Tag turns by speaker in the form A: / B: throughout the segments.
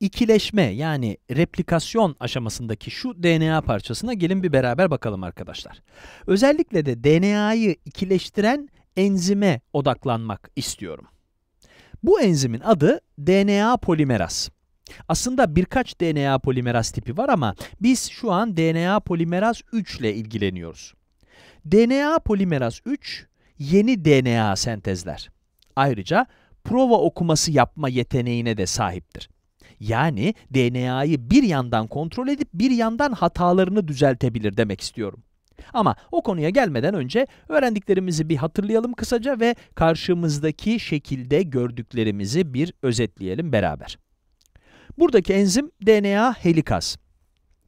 A: ikileşme yani replikasyon aşamasındaki şu DNA parçasına gelin bir beraber bakalım arkadaşlar. Özellikle de DNA'yı ikileştiren enzime odaklanmak istiyorum. Bu enzimin adı DNA polimeraz. Aslında birkaç DNA polimeraz tipi var ama biz şu an DNA polimeraz 3 ile ilgileniyoruz. DNA polimeraz 3 yeni DNA sentezler. Ayrıca prova okuması yapma yeteneğine de sahiptir. Yani DNA'yı bir yandan kontrol edip bir yandan hatalarını düzeltebilir demek istiyorum. Ama o konuya gelmeden önce öğrendiklerimizi bir hatırlayalım kısaca ve karşımızdaki şekilde gördüklerimizi bir özetleyelim beraber. Buradaki enzim DNA helikaz.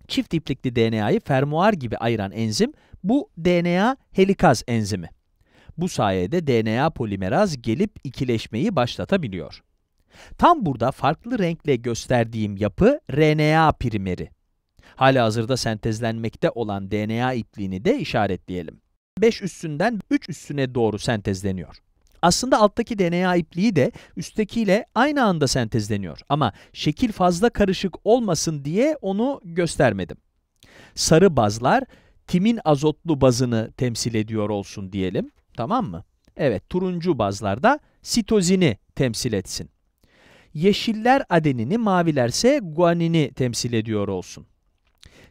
A: Çift iplikli DNA'yı fermuar gibi ayıran enzim bu DNA helikaz enzimi. Bu sayede DNA polimeraz gelip ikileşmeyi başlatabiliyor. Tam burada farklı renkle gösterdiğim yapı RNA primeri. Hali hazırda sentezlenmekte olan DNA ipliğini de işaretleyelim. 5 üstünden 3 üstüne doğru sentezleniyor. Aslında alttaki DNA ipliği de üsttekiyle aynı anda sentezleniyor ama şekil fazla karışık olmasın diye onu göstermedim. Sarı bazlar timin azotlu bazını temsil ediyor olsun diyelim, tamam mı? Evet, turuncu bazlar da sitozini temsil etsin yeşiller adenini, mavilerse guanini temsil ediyor olsun.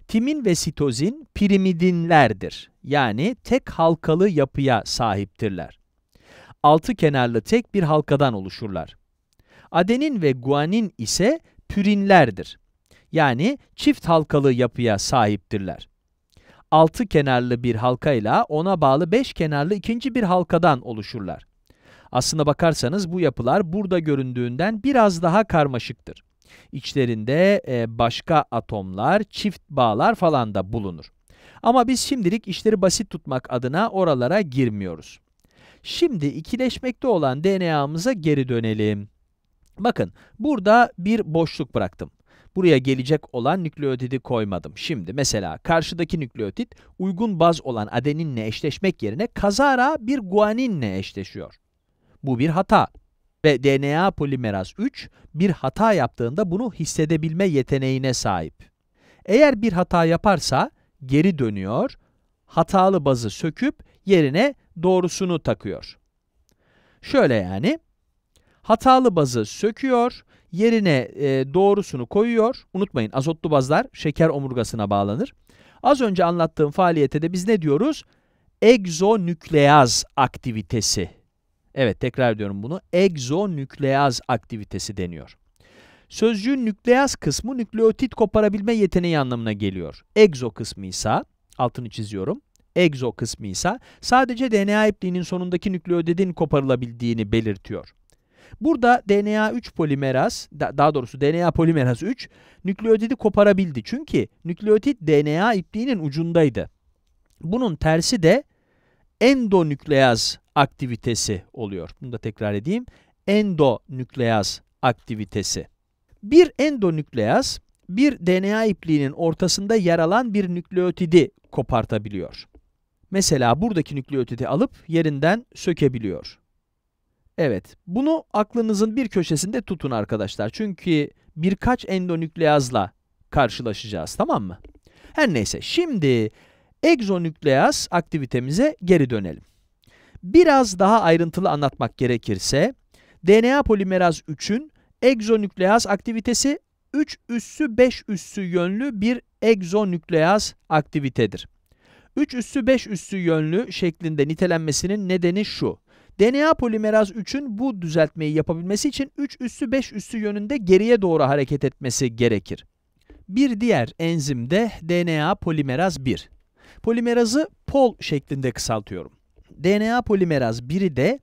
A: Timin ve sitozin pirimidinlerdir. Yani tek halkalı yapıya sahiptirler. Altı kenarlı tek bir halkadan oluşurlar. Adenin ve guanin ise pürinlerdir. Yani çift halkalı yapıya sahiptirler. Altı kenarlı bir halkayla ona bağlı beş kenarlı ikinci bir halkadan oluşurlar. Aslına bakarsanız bu yapılar burada göründüğünden biraz daha karmaşıktır. İçlerinde e, başka atomlar, çift bağlar falan da bulunur. Ama biz şimdilik işleri basit tutmak adına oralara girmiyoruz. Şimdi ikileşmekte olan DNA'mıza geri dönelim. Bakın burada bir boşluk bıraktım. Buraya gelecek olan nükleotidi koymadım. Şimdi mesela karşıdaki nükleotit uygun baz olan adeninle eşleşmek yerine kazara bir guaninle eşleşiyor. Bu bir hata. Ve DNA polimeraz 3 bir hata yaptığında bunu hissedebilme yeteneğine sahip. Eğer bir hata yaparsa geri dönüyor, hatalı bazı söküp yerine doğrusunu takıyor. Şöyle yani, hatalı bazı söküyor, yerine e, doğrusunu koyuyor. Unutmayın azotlu bazlar şeker omurgasına bağlanır. Az önce anlattığım faaliyete de biz ne diyoruz? Egzonükleaz aktivitesi Evet tekrar diyorum bunu. Egzonükleaz aktivitesi deniyor. Sözcüğün nükleaz kısmı nükleotit koparabilme yeteneği anlamına geliyor. Egzo kısmı ise altını çiziyorum. Egzo kısmı ise sadece DNA ipliğinin sonundaki nükleodidin koparılabildiğini belirtiyor. Burada DNA 3 polimeraz, daha doğrusu DNA polimeraz 3 nükleotidi koparabildi. Çünkü nükleotit DNA ipliğinin ucundaydı. Bunun tersi de endonükleaz aktivitesi oluyor. Bunu da tekrar edeyim. Endonükleaz aktivitesi. Bir endonükleaz bir DNA ipliğinin ortasında yer alan bir nükleotidi kopartabiliyor. Mesela buradaki nükleotidi alıp yerinden sökebiliyor. Evet, bunu aklınızın bir köşesinde tutun arkadaşlar. Çünkü birkaç endonükleazla karşılaşacağız, tamam mı? Her neyse, şimdi egzonükleaz aktivitemize geri dönelim. Biraz daha ayrıntılı anlatmak gerekirse, DNA polimeraz 3'ün egzonükleaz aktivitesi 3 üssü 5 üssü yönlü bir egzonükleaz aktivitedir. 3 üssü 5 üssü yönlü şeklinde nitelenmesinin nedeni şu. DNA polimeraz 3'ün bu düzeltmeyi yapabilmesi için 3 üssü 5 üssü yönünde geriye doğru hareket etmesi gerekir. Bir diğer enzim de DNA polimeraz 1. Polimerazı pol şeklinde kısaltıyorum. DNA polimeraz biri de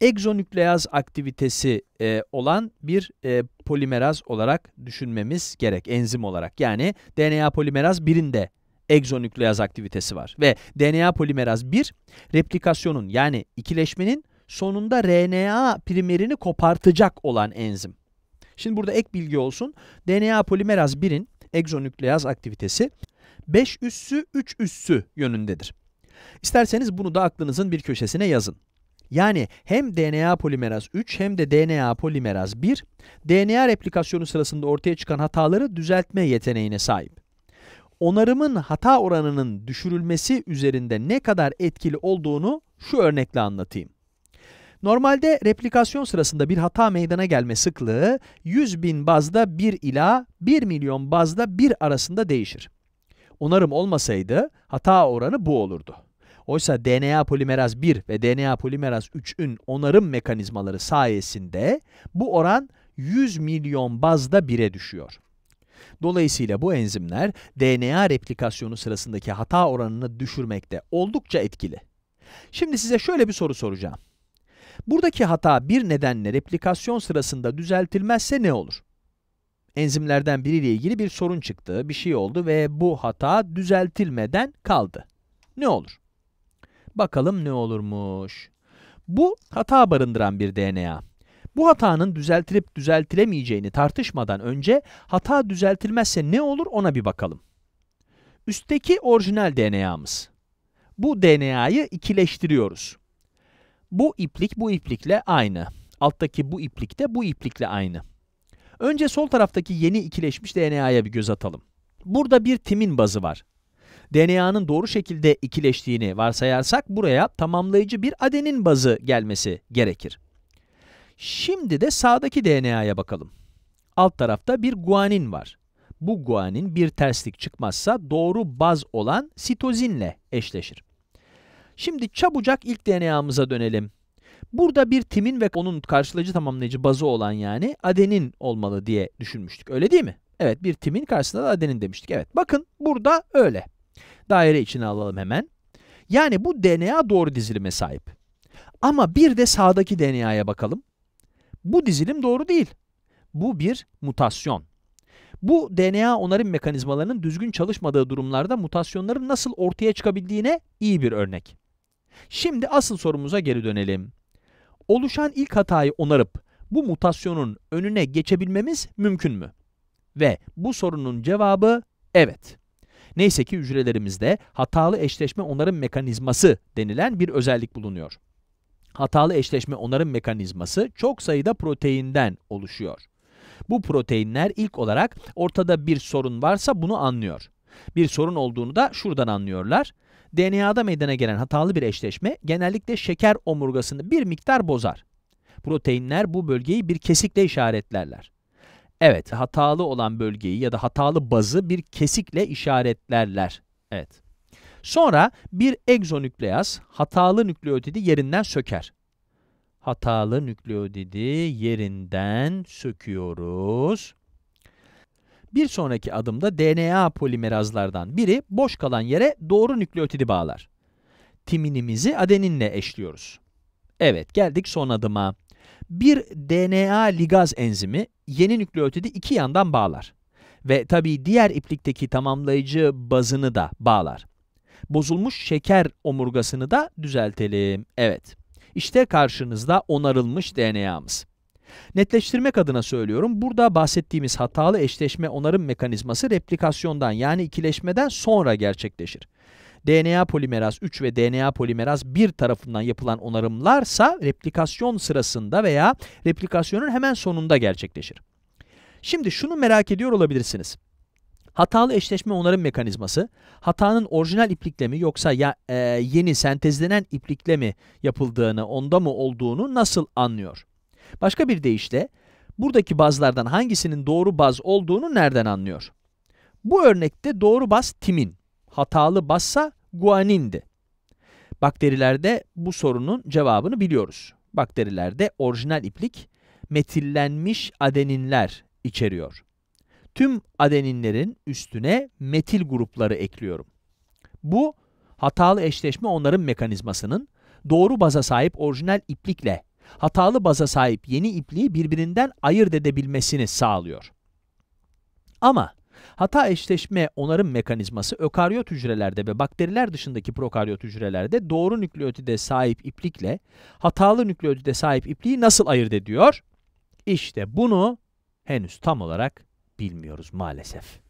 A: egzonükleaz aktivitesi e, olan bir e, polimeraz olarak düşünmemiz gerek enzim olarak. Yani DNA polimeraz birinde egzonükleaz aktivitesi var ve DNA polimeraz 1 replikasyonun yani ikileşmenin sonunda RNA primerini kopartacak olan enzim. Şimdi burada ek bilgi olsun. DNA polimeraz 1'in egzonükleaz aktivitesi 5 üssü 3 üssü yönündedir. İsterseniz bunu da aklınızın bir köşesine yazın. Yani hem DNA polimeraz 3 hem de DNA polimeraz 1, DNA replikasyonu sırasında ortaya çıkan hataları düzeltme yeteneğine sahip. Onarımın hata oranının düşürülmesi üzerinde ne kadar etkili olduğunu şu örnekle anlatayım. Normalde replikasyon sırasında bir hata meydana gelme sıklığı 100 bin bazda 1 ila 1 milyon bazda 1 arasında değişir onarım olmasaydı hata oranı bu olurdu. Oysa DNA polimeraz 1 ve DNA polimeraz 3'ün onarım mekanizmaları sayesinde bu oran 100 milyon bazda 1'e düşüyor. Dolayısıyla bu enzimler DNA replikasyonu sırasındaki hata oranını düşürmekte oldukça etkili. Şimdi size şöyle bir soru soracağım. Buradaki hata bir nedenle replikasyon sırasında düzeltilmezse ne olur? enzimlerden biriyle ilgili bir sorun çıktı, bir şey oldu ve bu hata düzeltilmeden kaldı. Ne olur? Bakalım ne olurmuş. Bu hata barındıran bir DNA. Bu hatanın düzeltilip düzeltilemeyeceğini tartışmadan önce hata düzeltilmezse ne olur ona bir bakalım. Üstteki orijinal DNA'mız. Bu DNA'yı ikileştiriyoruz. Bu iplik bu iplikle aynı. Alttaki bu iplik de bu iplikle aynı. Önce sol taraftaki yeni ikileşmiş DNA'ya bir göz atalım. Burada bir timin bazı var. DNA'nın doğru şekilde ikileştiğini varsayarsak buraya tamamlayıcı bir adenin bazı gelmesi gerekir. Şimdi de sağdaki DNA'ya bakalım. Alt tarafta bir guanin var. Bu guanin bir terslik çıkmazsa doğru baz olan sitozinle eşleşir. Şimdi çabucak ilk DNA'mıza dönelim. Burada bir timin ve onun karşılayıcı tamamlayıcı bazı olan yani adenin olmalı diye düşünmüştük. Öyle değil mi? Evet bir timin karşısında da adenin demiştik. Evet bakın burada öyle. Daire içine alalım hemen. Yani bu DNA doğru dizilime sahip. Ama bir de sağdaki DNA'ya bakalım. Bu dizilim doğru değil. Bu bir mutasyon. Bu DNA onarım mekanizmalarının düzgün çalışmadığı durumlarda mutasyonların nasıl ortaya çıkabildiğine iyi bir örnek. Şimdi asıl sorumuza geri dönelim. Oluşan ilk hatayı onarıp bu mutasyonun önüne geçebilmemiz mümkün mü? Ve bu sorunun cevabı evet. Neyse ki hücrelerimizde hatalı eşleşme onarım mekanizması denilen bir özellik bulunuyor. Hatalı eşleşme onarım mekanizması çok sayıda proteinden oluşuyor. Bu proteinler ilk olarak ortada bir sorun varsa bunu anlıyor. Bir sorun olduğunu da şuradan anlıyorlar. DNA'da meydana gelen hatalı bir eşleşme genellikle şeker omurgasını bir miktar bozar. Proteinler bu bölgeyi bir kesikle işaretlerler. Evet, hatalı olan bölgeyi ya da hatalı bazı bir kesikle işaretlerler. Evet. Sonra bir egzonükleaz hatalı nükleotidi yerinden söker. Hatalı nükleotidi yerinden söküyoruz. Bir sonraki adımda DNA polimerazlardan biri boş kalan yere doğru nükleotidi bağlar. Timinimizi adeninle eşliyoruz. Evet, geldik son adıma. Bir DNA ligaz enzimi yeni nükleotidi iki yandan bağlar. Ve tabii diğer iplikteki tamamlayıcı bazını da bağlar. Bozulmuş şeker omurgasını da düzeltelim. Evet, işte karşınızda onarılmış DNA'mız. Netleştirmek adına söylüyorum. Burada bahsettiğimiz hatalı eşleşme onarım mekanizması replikasyondan yani ikileşmeden sonra gerçekleşir. DNA polimeraz 3 ve DNA polimeraz 1 tarafından yapılan onarımlarsa replikasyon sırasında veya replikasyonun hemen sonunda gerçekleşir. Şimdi şunu merak ediyor olabilirsiniz. Hatalı eşleşme onarım mekanizması, hatanın orijinal iplikle mi yoksa ya, e, yeni sentezlenen iplikle mi yapıldığını, onda mı olduğunu nasıl anlıyor? Başka bir deyişle buradaki bazlardan hangisinin doğru baz olduğunu nereden anlıyor? Bu örnekte doğru baz timin, hatalı bazsa guanindi. Bakterilerde bu sorunun cevabını biliyoruz. Bakterilerde orijinal iplik metillenmiş adeninler içeriyor. Tüm adeninlerin üstüne metil grupları ekliyorum. Bu hatalı eşleşme onların mekanizmasının doğru baza sahip orijinal iplikle hatalı baza sahip yeni ipliği birbirinden ayırt edebilmesini sağlıyor. Ama hata eşleşme onarım mekanizması ökaryot hücrelerde ve bakteriler dışındaki prokaryot hücrelerde doğru nükleotide sahip iplikle hatalı nükleotide sahip ipliği nasıl ayırt ediyor? İşte bunu henüz tam olarak bilmiyoruz maalesef.